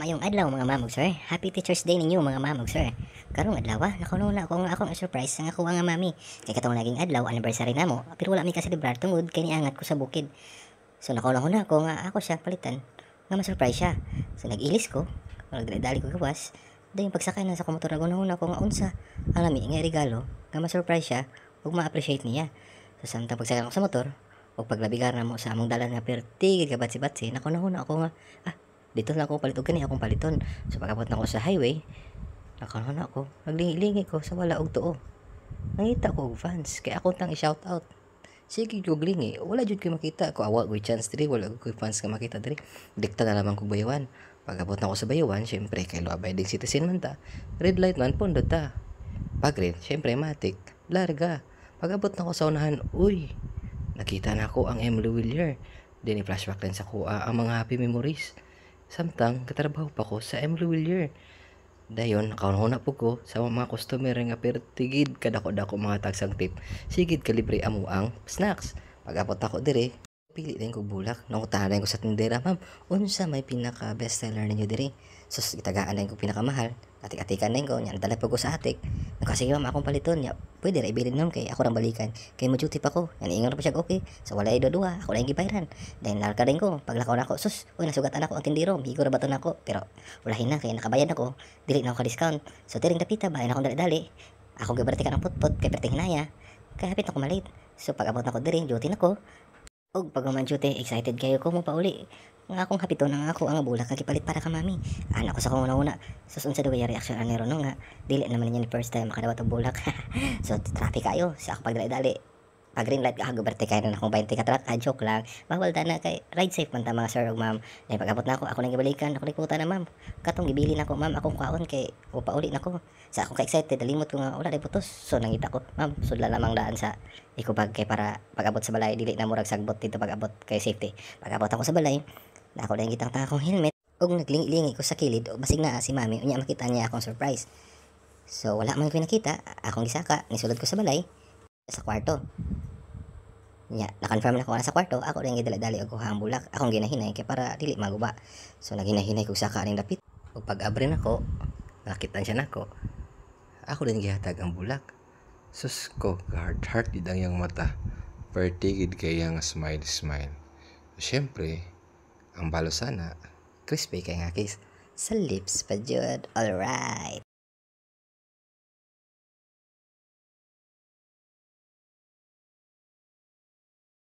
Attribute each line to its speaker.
Speaker 1: Mayong adlaw mga mamog sir. Happy Teacher's Day ninyo mga mamog sir. Karong adlaw, nakuno na ako nga akong surprise nga kuha nga mami. Kay katong laging adlaw anniversary namo, pero wala mi kasi celebrar tungod kay niangat ko sa bukid. So nakuno na ako nga ako siya palitan nga ma-surprise siya. So nag-ilis ko, nagdali ko gawas. Dayon yung pagsakay na sa komotor na una ko nga unsa. Ang lami nga regalo nga ma-surprise siya ug ma-appreciate niya. So samtang pagsakay ko sa motor, ug paglabigar namo sa among dalan nga perti gabatsi-batsi, nakuno na ako nga ah dito na ako palit og kani akong paliton so pagabot nako sa highway nakaano na ako naglingi ko sa wala og tuo nangita ko og fans kay ako tang i-shout out sige og lingi wala
Speaker 2: jud koy makita ko awa koy chance diri wala koy fans ka makita diri dikta na lamang kog bayawan pagabot nako sa bayawan syempre kay law abiding citizen man ta red light man pondo ta pag red syempre matik larga pagabot nako sa unahan uy nakita na ako ang Emily Willier Dini flashback rin sa kuha ang mga happy memories. Samtang, katrabaho pa ko sa M. Willier. Dayon, nakauna po ko sa mga customer nga pertigid kadako-dako mga tagsang tip. Sigid kalibre amo ang snacks. Pagapot ako dire, pili din ko bulak nang utahan ko sa tindera ma'am unsa may pinaka bestseller ninyo
Speaker 1: diri sus itagaan din ko pinakamahal atik-atikan din ko nyan dala ko sa atik no, kasi ma'am akong paliton nya pwede ra ibilin nung kay ako ra balikan kay mo duty pa ko yan ingon pa siya okay so wala ido duha ako lang gibayran then larka din ko paglakaw nako sus oy nasugatan ako ang tindero bigo ra baton ako pero wala hina kay nakabayad ako dili na ako ka discount so tiring dapita bayan akong dali-dali ako gibartikan ang putput kay perting hinaya kaya hapit ako malit so pag abot na diri duty na ko Og paghuman jute, excited kayo ko mo pauli. Nga akong hapiton ang ako ang bulak kagipalit para ka mami. Ana ko sa kong una-una. Susun sa dugay reaksyon ang nero no nga. Dili naman niya ni first time makadawat og bulak. so traffic kayo. Sa akong pagdali-dali a ah, green light ka guberte kay na akong ah, 20 ka truck a joke lang bawal na kay ride safe man ta mga sir ug ma'am ay pagabot na ako ako nang gibalikan ako nagputa na ma'am katong gibili na ako ma'am akong kaon kay upauli na ko sa akong ka excited dalimot ko nga wala day putos so nangita ko ma'am sudla lamang daan sa ikubag kay para pagabot sa balay dili na murag sagbot dito pagabot kay safety pagabot ako sa balay na ako na gitang akong helmet ug naglingi ko sa kilid o basig na si mami unya makita niya akong surprise so wala man ko nakita akong gisaka nisulod ko sa balay sa kwarto nya confirm na ko na sa kwarto ako rin gidali-dali og kuha ang bulak akong ginahinay kay para dili maguba so naginahinay ko sa kaning dapit ug pag-abre nako nakita siya nako ako rin gihatag ang
Speaker 2: bulak sus ko hard heart gid ang yang mata perty gid kay yang smile smile so, syempre ang balo sana crispy kay nga kiss sa lips pa jud all right